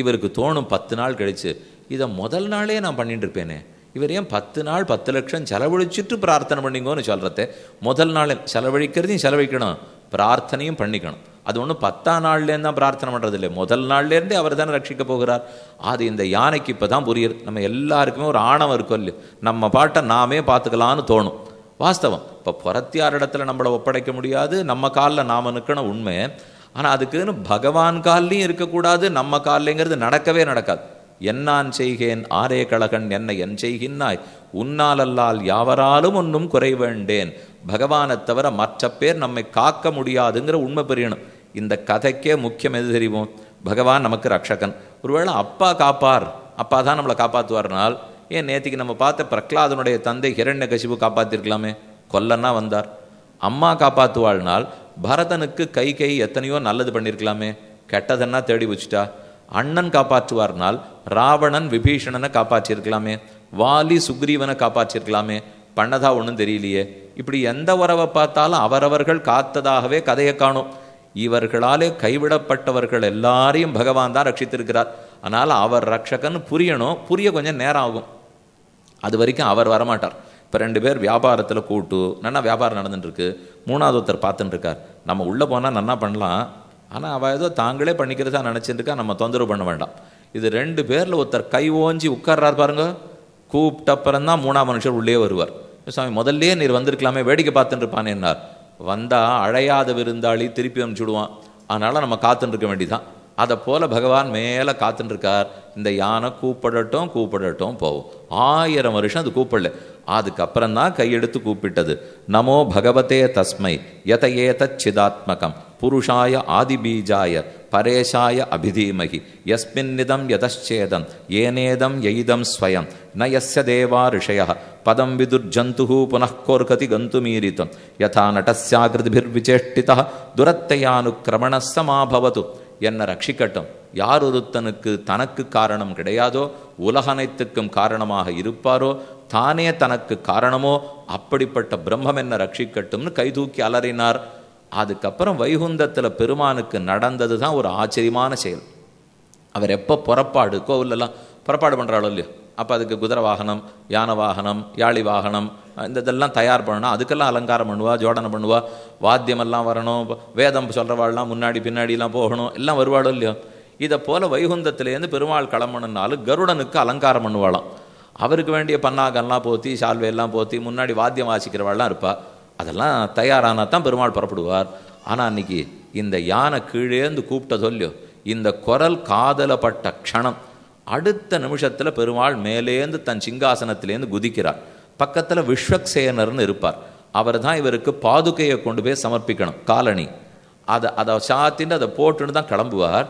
Speaker 1: இவருக்கு தோணும் பத்து நாள் கழித்து இதை முதல் நாளே நான் பண்ணிட்டு இருப்பேனே இவர் ஏன் பத்து நாள் பத்து லட்சம் செலவழிச்சிட்டு பிரார்த்தனை பண்ணிங்கோன்னு சொல்கிறத முதல் நாள் செலவழிக்கிறதையும் செலவழிக்கணும் பிரார்த்தனையும் பண்ணிக்கணும் அது ஒன்றும் பத்தாம் நாள்லேருந்து தான் பிரார்த்தனை பண்ணுறது இல்லை முதல் நாள்லேருந்தே அவர் தானே ரட்சிக்க போகிறார் அது இந்த யானைக்கு இப்போ தான் புரியுது நம்ம எல்லாருக்குமே ஒரு ஆணவம் இருக்கும் இல்லையோ நம்ம பாட்டை நாமே பார்த்துக்கலான்னு தோணும் வாஸ்தவம் இப்போ புறத்தியார் இடத்துல நம்மளை ஒப்படைக்க முடியாது நம்ம காலில் நாம் நிற்கணும் உண்மை ஆனால் அதுக்குன்னு பகவான் கால்லையும் இருக்கக்கூடாது நம்ம காலிலேங்கிறது நடக்கவே நடக்காது என்னான் செய்கேன் ஆரே கழகன் என்னை என் செய்கின்றாய் உன்னாலல்லால் யாவராலும் ஒன்றும் குறை வேண்டேன் பகவானை தவிர மற்ற பேர் நம்மை காக்க முடியாதுங்கிற உண்மை பெரியணும் இந்த கதைக்கே முக்கியம் எது தெரியும் பகவான் நமக்கு ரக்ஷகன் ஒருவேளை அப்பா காப்பார் அப்பா தான் நம்மளை காப்பாற்றுவார்னால் ஏன் நேற்றுக்கு நம்ம பார்த்த பிரகலாதனுடைய தந்தை ஹிரண்ய கசிபு காப்பாற்றிருக்கலாமே கொல்லன்னா வந்தார் அம்மா காப்பாற்றுவாள்னால் பரதனுக்கு கை கை எத்தனையோ நல்லது பண்ணியிருக்கலாமே கெட்டதென்னா தேடி வச்சுட்டா அண்ணன் காப்பாற்றுவார்னால் ராவணன் விபீஷணனை காப்பாற்றியிருக்கலாமே வாலி சுக்ரீவனை காப்பாற்றியிருக்கலாமே பண்ணதா ஒன்றும் தெரியலையே இப்படி எந்த உறவை பார்த்தாலும் அவரவர்கள் காத்ததாகவே கதையை காணும் இவர்களாலே கைவிடப்பட்டவர்கள் எல்லாரையும் பகவான் தான் ரட்சித்திருக்கிறார் அதனால் அவர் ரட்சகன் புரியணும் புரிய கொஞ்சம் நேரம் ஆகும் அது வரைக்கும் அவர் வரமாட்டார் இப்போ ரெண்டு பேர் வியாபாரத்தில் கூட்டு நன்னா வியாபாரம் நடந்துட்டுருக்கு மூணாவது ஒருத்தர் பார்த்துட்டுருக்கார் நம்ம உள்ளே போனால் நன்னா பண்ணலாம் ஆனால் அவள் ஏதோ தாங்களே பண்ணிக்கிறதா நினச்சிருக்கா நம்ம தொந்தரவு பண்ண வேண்டாம் இது ரெண்டு பேரில் ஒருத்தர் கை ஓஞ்சி உட்கார்றாரு பாருங்க கூப்பிட்டப்புறந்தான் தான் மூணாம் மனுஷர் உள்ளே வருவார் சுவாமி முதல்லே நீர் வந்திருக்கலாமே வேடிக்கை பார்த்துட்டு என்னார் வந்தால் அழையாத விருந்தாளி திருப்பி அனுப்பிச்சுடுவான் அதனால் நம்ம காத்துட்டுருக்க இருக்க வேண்டிதான் அதை போல் பகவான் மேலே காத்துட்டுருக்கார் இந்த யானை கூப்பிடட்டும் கூப்பிடட்டும் போவோம் ஆயிரம் வருஷம் அது கூப்பிடல அதுக்கப்புறம் தான் கையெடுத்து கூப்பிட்டது நமோ பகவதே தஸ்மை எத ஏதச்சிதாத்மகம் புருஷாய ஆதிபீஜாய பரேஷாய அபிதீமகி எஸ்மின்னிதம் யதச்சேதம் ஏனேதம் எய்தம் ஸ்வயம் ந எஸ்ய தேவா ரிஷய பதம் விதுர்ஜந்து புனக்கோர்கதி கந்துமீரித்தம் யதா நடஸ்யாகிருதிர்விச்சேஷ்டித துரத்தையானுக்கிரமண சமாபவது என்னை ரட்சிக்கட்டும் யார் ஒருத்தனுக்கு தனக்கு காரணம் கிடையாதோ உலகனைத்துக்கும் காரணமாக இருப்பாரோ தானே தனக்கு காரணமோ அப்படிப்பட்ட பிரம்மம் என்ன ரட்சிக்கட்டும்னு கைதூக்கி அலறினார் அதுக்கப்புறம் வைகுந்தத்தில் பெருமானுக்கு நடந்தது தான் ஒரு ஆச்சரியமான செயல் அவர் எப்போ புறப்பாடு கோவிலெல்லாம் புறப்பாடு பண்ணுறாளோ இல்லையோ அப்போ அதுக்கு குதிரை வாகனம் யானை வாகனம் யாழி வாகனம் இந்த இதெல்லாம் தயார் பண்ணணும் அதுக்கெல்லாம் அலங்காரம் பண்ணுவா ஜோடனை பண்ணுவா வாத்தியமெல்லாம் வரணும் வேதம் சொல்கிறவாள்லாம் முன்னாடி பின்னாடிலாம் போகணும் எல்லாம் வருவாளோ இல்லையோ இதை போல் வைகுந்தத்துலேருந்து பெருமாள் கிளம்பணுன்னாலும் கருடனுக்கு அலங்காரம் பண்ணுவாளாம் அவருக்கு வேண்டிய பன்னாகெல்லாம் போத்தி சால்வையெல்லாம் போத்தி முன்னாடி வாத்தியம் வாசிக்கிறவாள்லாம் இருப்பாள் அதெல்லாம் தயாரானா தான் பெருமாள் புறப்படுவார் ஆனால் அன்றைக்கி இந்த யானை கீழேந்து கூப்பிட்ட சொல்லியோ இந்த குரல் காதலப்பட்ட க்ஷணம் அடுத்த நிமிஷத்தில் பெருமாள் மேலேந்து தன் சிங்காசனத்திலேருந்து குதிக்கிறார் பக்கத்தில் விஸ்வக்சேனர்னு இருப்பார் அவர் தான் இவருக்கு பாதுகையை கொண்டு போய் சமர்ப்பிக்கணும் காலனி அதை அதை சாத்தின்னு அதை போட்டுன்னு தான் கிளம்புவார்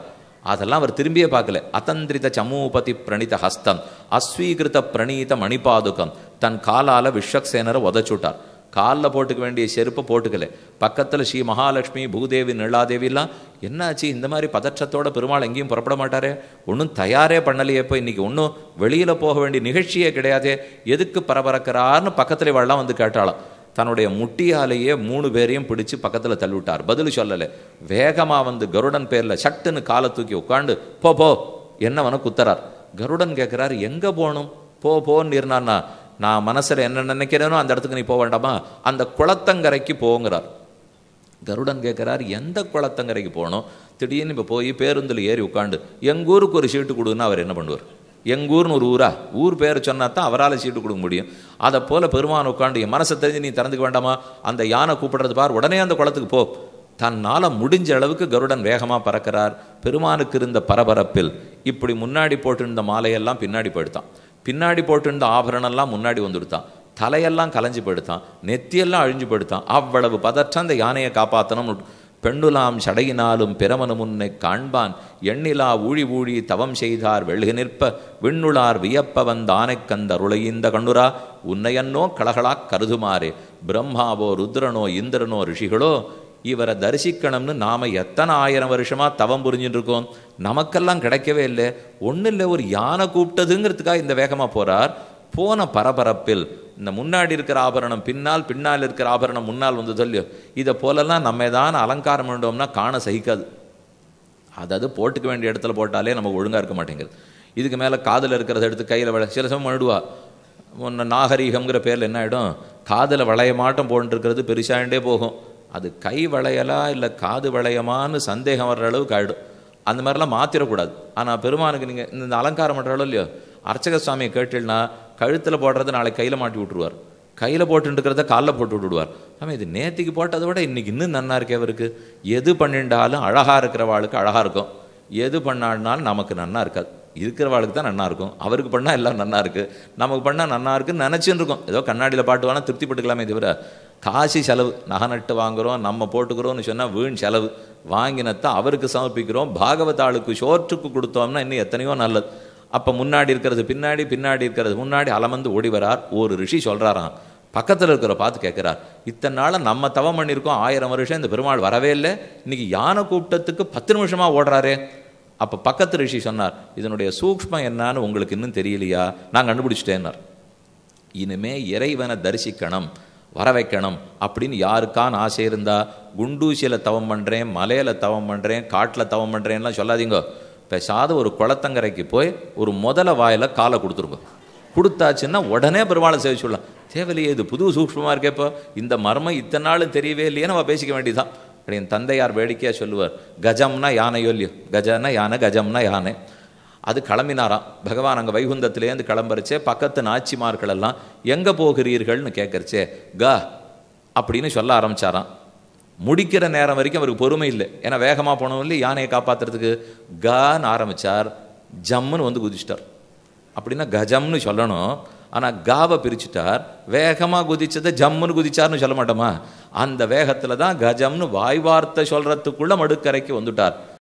Speaker 1: அதெல்லாம் அவர் திரும்பியே பார்க்கல அத்தந்திரித சமூபதி பிரணித ஹஸ்தம் அஸ்வீகிருத பிரணீத மணிபாதுகம் தன் காலால் விஸ்வக்சேனரை உதச்சுட்டார் காலில் போட்டுக்க வேண்டிய செருப்பை போட்டுக்கல பக்கத்தில் ஸ்ரீ மகாலட்சுமி பூதேவி நிழாதேவிலாம் என்னாச்சு இந்த மாதிரி பதற்றத்தோட பெருமாள் எங்கேயும் புறப்பட மாட்டாரே ஒன்றும் தயாரே பண்ணலையே இப்போ இன்றைக்கி ஒன்றும் வெளியில் போக வேண்டிய நிகழ்ச்சியே கிடையாது எதுக்கு பரபரக்கிறார்னு பக்கத்தில் இவள்லாம் வந்து கேட்டாலும் தன்னுடைய முட்டியாலேயே மூணு பேரையும் பிடிச்சி பக்கத்தில் தள்ளிவிட்டார் பதில் சொல்லலை வேகமாக வந்து கருடன் பேரில் சட்டுன்னு காலை தூக்கி உட்காண்டு போ போ என்னவனை குத்துறார் கருடன் கேட்குறாரு எங்கே போகணும் போ போன்னு இருந்தான்னா நான் மனசில் என்ன நினைக்கிறேனோ அந்த இடத்துக்கு நீ போக வேண்டாமா அந்த குளத்தங்கரைக்கு போங்கிறார் கருடன் கேட்குறார் எந்த குளத்தங்கரைக்கு போகணும் திடீர்னு இப்போ போய் பேருந்தில் ஏறி உட்காந்து எங்கள் ஊருக்கு ஒரு சீட்டு கொடுன்னா அவர் என்ன பண்ணுவார் எங்கள் ஊர்னு ஒரு ஊரா ஊர் பேர் சொன்னால் தான் அவரால் சீட்டு கொடுக்க முடியும் அதை போல் பெருமான் உட்காந்து என் மனசை தெரிஞ்சு நீ திறந்துக்க வேண்டாமா அந்த யானை கூப்பிடுறது பார் உடனே அந்த குளத்துக்கு போ தன்னால் முடிஞ்ச அளவுக்கு கருடன் வேகமாக பறக்கிறார் பெருமானுக்கு இருந்த பரபரப்பில் இப்படி முன்னாடி போட்டிருந்த மாலையெல்லாம் பின்னாடி போயிடுத்தான் பின்னாடி போட்டிருந்த ஆபரணம்லாம் முன்னாடி வந்துடுத்தான் தலையெல்லாம் கலைஞ்சு போயிடுத்தான் நெத்தியெல்லாம் அழிஞ்சு போயிடுத்தான் அவ்வளவு பதற்றம் அந்த யானையை காப்பாற்றணும் பெண்ணுலாம் சடையினாலும் பிரமனு முன்னை காண்பான் எண்ணிலா ஊழி ஊழி தவம் செய்தார் வெள்கு நிற்ப விண்ணுளார் வியப்பவன் தானைக்கந்த ருளையிந்த கண்ணுரா உன்னையன்னோ கலகளாக் கருதுமாறே பிரம்மாவோ ருத்ரனோ இந்திரனோ ரிஷிகளோ இவரை தரிசிக்கணும்னு நாம எத்தனை ஆயிரம் வருஷமாக தவம் புரிஞ்சுட்டு இருக்கோம் நமக்கெல்லாம் கிடைக்கவே இல்லை ஒன்றும் இல்லை ஒரு யானை கூப்பிட்டதுங்கிறதுக்காக இந்த வேகமாக போகிறார் போன பரபரப்பில் இந்த முன்னாடி இருக்கிற ஆபரணம் பின்னால் பின்னால் இருக்கிற ஆபரணம் முன்னால் வந்து சொல்லியோ இதை போலெல்லாம் நம்ம தான் அலங்காரம் பண்ணிட்டோம்னா காண சகிக்காது அதாவது போட்டுக்க வேண்டிய இடத்துல போட்டாலே நமக்கு ஒழுங்காக இருக்க மாட்டேங்குது இதுக்கு மேலே காதில் இருக்கிறத எடுத்து கையில் வள சில சமயம் மழுடுவா ஒன்று நாகரீகம்ங்கிற பேரில் என்ன ஆகிடும் காதில் வளைய மாட்டம் போன்ட்டுருக்கிறது பெருசாகிட்டே போகும் அது கை வளையலா இல்லை காது வளையமான்னு சந்தேகம் வர்ற அளவுக்கு ஆகிடும் அந்த மாதிரிலாம் மாற்றிடக்கூடாது ஆனால் பெருமானுக்கு நீங்கள் இந்த அலங்காரம் பண்ணுறாலோ இல்லையோ அர்ச்சக சுவாமியை கேட்டீங்கன்னா கழுத்தில் போடுறத நாளைக்கு கையில் மாட்டி விட்டுருவார் கையில் போட்டுருக்கிறத காலில் போட்டு விட்டுடுவார் ஆமாம் இது நேற்றுக்கு போட்டதை விட இன்றைக்கி இன்னும் நன்னா இருக்கே அவருக்கு எது பண்ணிண்டாலும் அழகாக இருக்கிற இருக்கிறவாளுக்கு அழகாக இருக்கும் எது பண்ணாடினாலும் நமக்கு நன்னா இருக்காது இருக்கிற வாளுக்கு தான் நன்னா இருக்கும் அவருக்கு பண்ணால் எல்லாம் நன்னா இருக்குது நமக்கு பண்ணால் நன்னா நினச்சின்னு இருக்கும் ஏதோ கண்ணாடியில் பாட்டு பாட்டுவானா திருப்திப்பட்டுக்கலாமே தவிர காசி செலவு நகை நட்டு வாங்குகிறோம் நம்ம போட்டுக்கிறோம்னு சொன்னால் வீண் செலவு வாங்கினத்தான் அவருக்கு சமர்ப்பிக்கிறோம் பாகவதாளுக்கு ஷோர்ட்டுக்கு கொடுத்தோம்னா இன்னும் எத்தனையோ நல்லது அப்போ முன்னாடி இருக்கிறது பின்னாடி பின்னாடி இருக்கிறது முன்னாடி அலமந்து ஓடி வரார் ஒரு ரிஷி சொல்கிறாராம் பக்கத்தில் இருக்கிற பார்த்து கேட்குறார் இத்தனை நாளாக நம்ம தவம் பண்ணியிருக்கோம் ஆயிரம் வருஷம் இந்த பெருமாள் வரவே இல்லை இன்றைக்கி யானை கூட்டத்துக்கு பத்து நிமிஷமாக ஓடுறாரே அப்போ பக்கத்து ரிஷி சொன்னார் இதனுடைய சூக்மம் என்னான்னு உங்களுக்கு இன்னும் தெரியலையா நான் கண்டுபிடிச்சிட்டேன்னார் இனிமே இறைவனை தரிசிக்கணும் வர வைக்கணும் அப்படின்னு யாருக்கான ஆசை இருந்தால் குண்டூசியில் தவம் பண்ணுறேன் மலையில் தவம் பண்ணுறேன் காட்டில் தவம் பண்ணுறேன்லாம் சொல்லாதீங்க பேசாத ஒரு குளத்தங்கரைக்கு போய் ஒரு முதல வாயில் காலை கொடுத்துருங்க கொடுத்தாச்சுன்னா உடனே பெருமாளை சேவை சொல்லலாம் தேவையில்லையே இது புது சூக்மமாக இருக்கேப்போ இந்த மர்மம் இத்தனை நாள் தெரியவே இல்லையே நம்ம பேசிக்க வேண்டியதான் அப்படின்னு தந்தையார் வேடிக்கையாக சொல்லுவார் கஜம்னா யானை இல்லையோ கஜன்னா யானை கஜம்னா யானை அது கிளம்பினாராம் பகவான் அங்கே வைகுந்தத்திலேருந்து கிளம்புறச்சே பக்கத்து நாச்சிமார்கள் எல்லாம் எங்கே போகிறீர்கள்னு கேட்குறச்சே க அப்படின்னு சொல்ல ஆரம்பித்தாராம் முடிக்கிற நேரம் வரைக்கும் அவருக்கு பொறுமை இல்லை ஏன்னா வேகமாக போனவும் இல்லை யானையை காப்பாற்றுறதுக்கு கன்னு ஆரம்பித்தார் ஜம்முன்னு வந்து குதிச்சிட்டார் அப்படின்னா கஜம்னு சொல்லணும் ஆனால் காவை பிரிச்சுட்டார் வேகமாக குதிச்சதை ஜம்முன்னு குதிச்சார்னு சொல்ல மாட்டோமா அந்த வேகத்தில் தான் கஜம்னு வாய் வார்த்தை சொல்கிறதுக்குள்ளே மடுக்கரைக்கு வந்துட்டார்